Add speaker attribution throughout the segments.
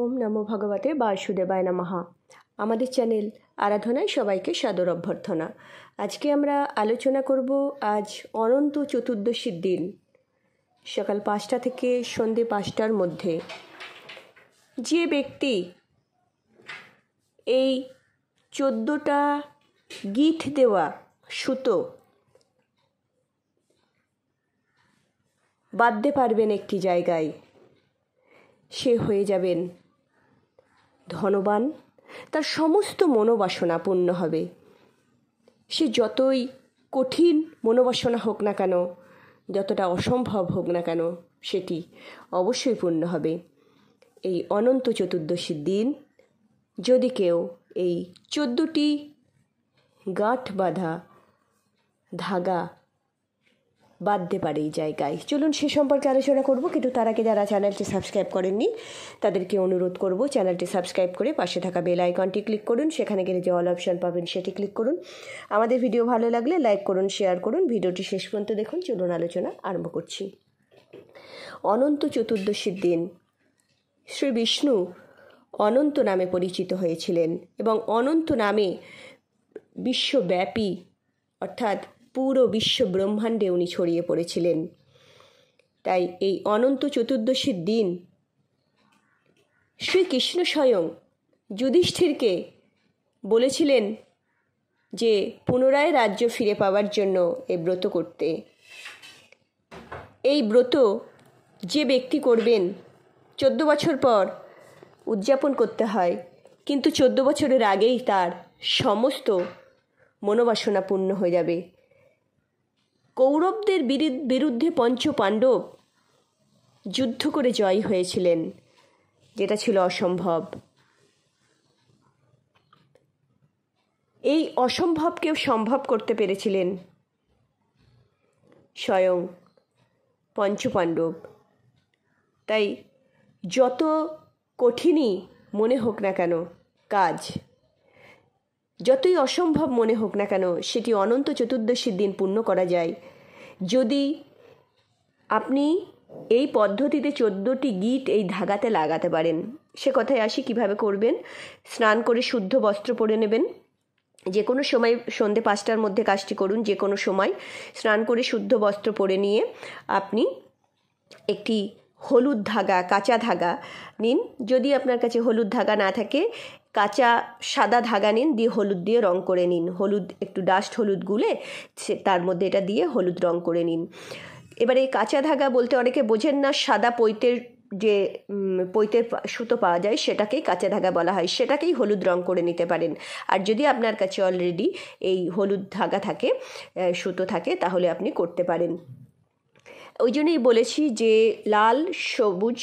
Speaker 1: ওম নমো ভগবতে বাসুদেবায় নামাহা আমাদের চ্যানেল আরাধনায় সবাইকে সাদর অভ্যর্থনা আজকে আমরা আলোচনা করব আজ অনন্ত চতুর্দশীর দিন সকাল পাঁচটা থেকে সন্ধে পাঁচটার মধ্যে যে ব্যক্তি এই চোদ্দোটা গিঠ দেওয়া সুতো বাঁধতে পারবেন একটি জায়গায় সে হয়ে যাবেন ধনবান তার সমস্ত মনোবাসনা পূর্ণ হবে সে যতই কঠিন মনোবাসনা হোক না কেন যতটা অসম্ভব হোক না কেন সেটি অবশ্যই পূর্ণ হবে এই অনন্ত চতুর্দশীর দিন যদি কেউ এই চোদ্দোটি গাঁট বাঁধা ধাগা বাঁধতে পারে এই জায়গায় চলুন সে সম্পর্কে আলোচনা করব কিন্তু তার আগে যারা চ্যানেলটি সাবস্ক্রাইব করেননি তাদেরকে অনুরোধ করব চ্যানেলটি সাবস্ক্রাইব করে পাশে থাকা বেল আইকনটি ক্লিক করুন সেখানে গেলে যে অল অপশন পাবেন সেটি ক্লিক করুন আমাদের ভিডিও ভালো লাগলে লাইক করুন শেয়ার করুন ভিডিওটি শেষ পর্যন্ত দেখুন চলুন আলোচনা আরম্ভ করছি অনন্ত চতুর্দশীর দিন শ্রী বিষ্ণু অনন্ত নামে পরিচিত হয়েছিলেন এবং অনন্ত নামে বিশ্বব্যাপী অর্থাৎ পুরো বিশ্ব ব্রহ্মাণ্ডে উনি ছড়িয়ে পড়েছিলেন তাই এই অনন্ত চতুর্দশীর দিন শ্রীকৃষ্ণ স্বয়ং যুধিষ্ঠিরকে বলেছিলেন যে পুনরায় রাজ্য ফিরে পাওয়ার জন্য এ ব্রত করতে এই ব্রত যে ব্যক্তি করবেন চোদ্দ বছর পর উদযাপন করতে হয় কিন্তু চোদ্দ বছরের আগেই তার সমস্ত মনোবাসনা পূর্ণ হয়ে যাবে কৌরবদের বিরুদ্ধে পঞ্চপাণ্ডব যুদ্ধ করে জয় হয়েছিলেন যেটা ছিল অসম্ভব এই অসম্ভবকেও সম্ভব করতে পেরেছিলেন স্বয়ং পঞ্চপাণ্ডব তাই যত কঠিনই মনে হোক না কেন কাজ যতই অসম্ভব মনে হোক না কেন সেটি অনন্ত চতুর্দশীর দিন পূর্ণ করা যায় যদি আপনি এই পদ্ধতিতে চোদ্দোটি গিট এই ধাগাতে লাগাতে পারেন সে কথায় আসি কিভাবে করবেন স্নান করে শুদ্ধ বস্ত্র পরে নেবেন যে কোনো সময় সন্ধে পাঁচটার মধ্যে কাজটি করুন যে কোনো সময় স্নান করে শুদ্ধ বস্ত্র পরে নিয়ে আপনি একটি হলুদ ধাগা কাঁচা ধাগা নিন যদি আপনার কাছে হলুদ ধাগা না থাকে কাঁচা সাদা ধাগা নিন দিয়ে হলুদ দিয়ে রং করে নিন হলুদ একটু ডাস্ট হলুদ গুলে সে তার মধ্যে এটা দিয়ে হলুদ রং করে নিন এবার এই কাঁচা ধাগা বলতে অনেকে বোঝেন না সাদা পৈতের যে পৈতের সুতো পাওয়া যায় সেটাকেই কাঁচা ধাগা বলা হয় সেটাকেই হলুদ রং করে নিতে পারেন আর যদি আপনার কাছে অলরেডি এই হলুদ ধাগা থাকে সুতো থাকে তাহলে আপনি করতে পারেন ওই জন্যই বলেছি যে লাল সবুজ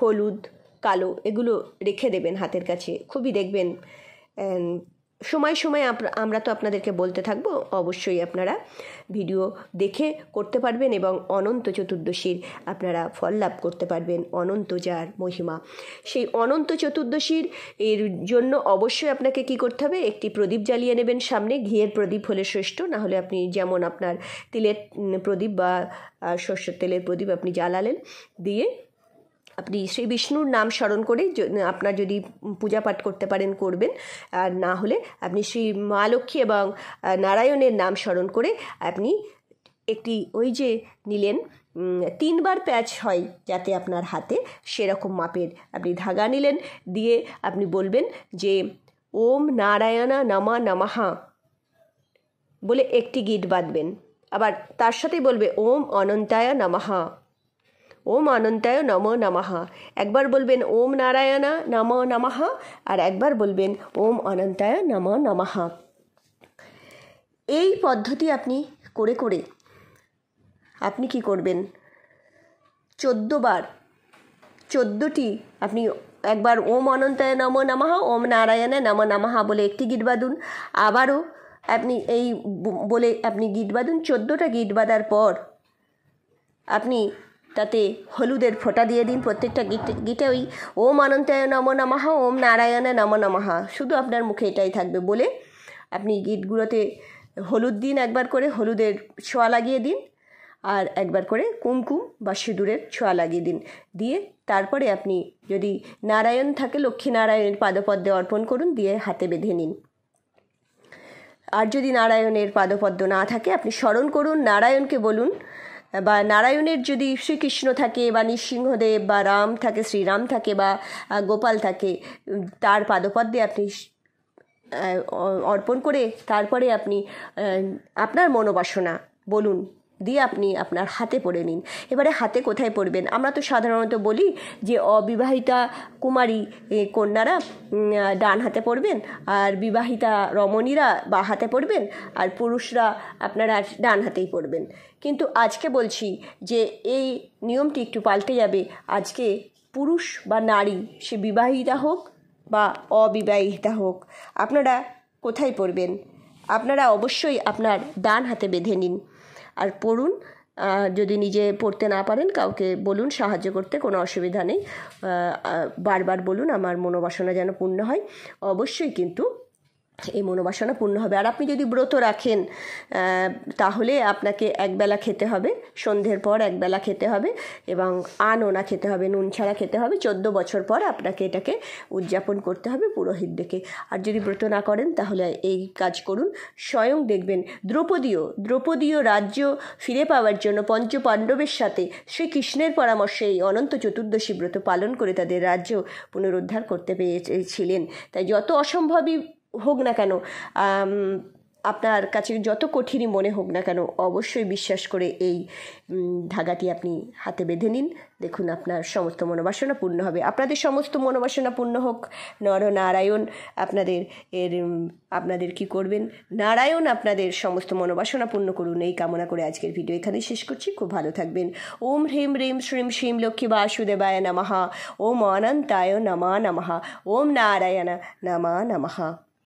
Speaker 1: হলুদ কালো এগুলো রেখে দেবেন হাতের কাছে খুবই দেখবেন সময় সময় আমরা তো আপনাদেরকে বলতে থাকবো অবশ্যই আপনারা ভিডিও দেখে করতে পারবেন এবং অনন্ত চতুর্দশীর আপনারা ফল লাভ করতে পারবেন অনন্ত যার মহিমা সেই অনন্ত চতুর্দশীর এর জন্য অবশ্যই আপনাকে কি করতে হবে একটি প্রদীপ জ্বালিয়ে নেবেন সামনে ঘিয়ের প্রদীপ হলে শ্রেষ্ঠ না হলে আপনি যেমন আপনার তিলের প্রদীপ বা শস্য তেলের প্রদীপ আপনি জ্বালালেন দিয়ে আপনি শ্রী বিষ্ণুর নাম স্মরণ করে আপনার যদি পূজা পাঠ করতে পারেন করবেন আর না হলে আপনি শ্রী মা লক্ষ্মী এবং নারায়ণের নাম স্মরণ করে আপনি একটি ওই যে নিলেন তিনবার প্যাচ হয় যাতে আপনার হাতে সেরকম মাপের আপনি ধাগা নিলেন দিয়ে আপনি বলবেন যে ওম নারায়ণা নামা নামাহা বলে একটি গিট বাঁধবেন আবার তার সাথে বলবে ওম অনন্তায়া নামাহা ওম অনন্তায় নম নমহা একবার বলবেন ওম নারায়ণা নম নমাহা আর একবার বলবেন ওম অনন্তায় নম নমাহা এই পদ্ধতি আপনি করে করে আপনি কি করবেন চোদ্দোবার চোদ্দোটি আপনি একবার ওম অনন্তায় নম নামাহা ওম নারায়ণে নম নামাহা বলে একটি গীত বাঁধুন আবারও আপনি এই বলে আপনি গীত বাঁধুন চোদ্দোটা গীত বাঁধার পর আপনি তাতে হলুদের ফোঁটা দিয়ে দিন প্রত্যেকটা গিটে গিটে ওই ওম অনন্তায় নম নমাহা ওম নারায়ণে নম নমাহা শুধু আপনার মুখে এটাই থাকবে বলে আপনি গিটগুলোতে হলুদ দিন একবার করে হলুদের ছোঁয়া লাগিয়ে দিন আর একবার করে কুমকুম বা সিঁদুরের ছোঁয়া লাগিয়ে দিন দিয়ে তারপরে আপনি যদি নারায়ণ থাকে লক্ষ্মী নারায়ণের পাদপদ্মে অর্পণ করুন দিয়ে হাতে বেঁধে নিন আর যদি নারায়ণের পাদপদ্ম না থাকে আপনি স্মরণ করুন নারায়ণকে বলুন বা নারায়ণের যদি শ্রীকৃষ্ণ থাকে বা নৃসিংহদেব বা রাম থাকে শ্রীরাম থাকে বা গোপাল থাকে তার পাদপদ্মে আপনি অর্পণ করে তারপরে আপনি আপনার মনোবাসনা বলুন দিয়ে আপনি আপনার হাতে পরে নিন এবারে হাতে কোথায় পরবেন আমরা তো সাধারণত বলি যে অবিবাহিতা কুমারী কন্যারা ডান হাতে পরবেন আর বিবাহিতা রমণীরা বা হাতে পরবেন আর পুরুষরা আপনারা ডান হাতেই পরবেন কিন্তু আজকে বলছি যে এই নিয়মটি একটু পাল্টে যাবে আজকে পুরুষ বা নারী সে বিবাহিতা হোক বা অবিবাহিতা হোক আপনারা কোথায় পড়বেন আপনারা অবশ্যই আপনার ডান হাতে বেঁধে নিন আর পড়ুন যদি নিজে পড়তে না পারেন কাউকে বলুন সাহায্য করতে কোনো অসুবিধা নেই বারবার বলুন আমার মনোবাসনা যেন পূর্ণ হয় অবশ্যই কিন্তু এই মনোবাসনা পূর্ণ হবে আর আপনি যদি ব্রত রাখেন তাহলে আপনাকে একবেলা খেতে হবে সন্ধ্যের পর একবেলা খেতে হবে এবং আনোনা খেতে হবে নুন ছাড়া খেতে হবে চোদ্দ বছর পর আপনাকে এটাকে উদযাপন করতে হবে পুরোহিত ডেকে আর যদি ব্রত না করেন তাহলে এই কাজ করুন স্বয়ং দেখবেন দ্রৌপদীয় দ্রৌপদীয় রাজ্য ফিরে পাওয়ার জন্য পঞ্চ পাণ্ডবের সাথে শ্রীকৃষ্ণের পরামর্শে এই অনন্ত চতুর্দশী ব্রত পালন করে তাদের রাজ্য পুনরুদ্ধার করতে পেরেছিলেন তাই যত অসম্ভবই হোক না কেন আপনার কাছে যত কঠিনই মনে হোক না কেন অবশ্যই বিশ্বাস করে এই ধাগাটি আপনি হাতে বেঁধে নিন দেখুন আপনার সমস্ত মনোবাসনা পূর্ণ হবে আপনাদের সমস্ত মনোবাসনা পূর্ণ হোক নরনারায়ণ আপনাদের এর আপনাদের কি করবেন নারায়ণ আপনাদের সমস্ত মনোবাসনা পূর্ণ করুন এই কামনা করে আজকের ভিডিও এখানেই শেষ করছি খুব ভালো থাকবেন ওম হ্রীম রিম শ্রীম শ্রীম লক্ষ্মী বাসুদেবায় নমহা ওম অনন্তায় নমা নমহা ওম নারায়ণ নমা নমহা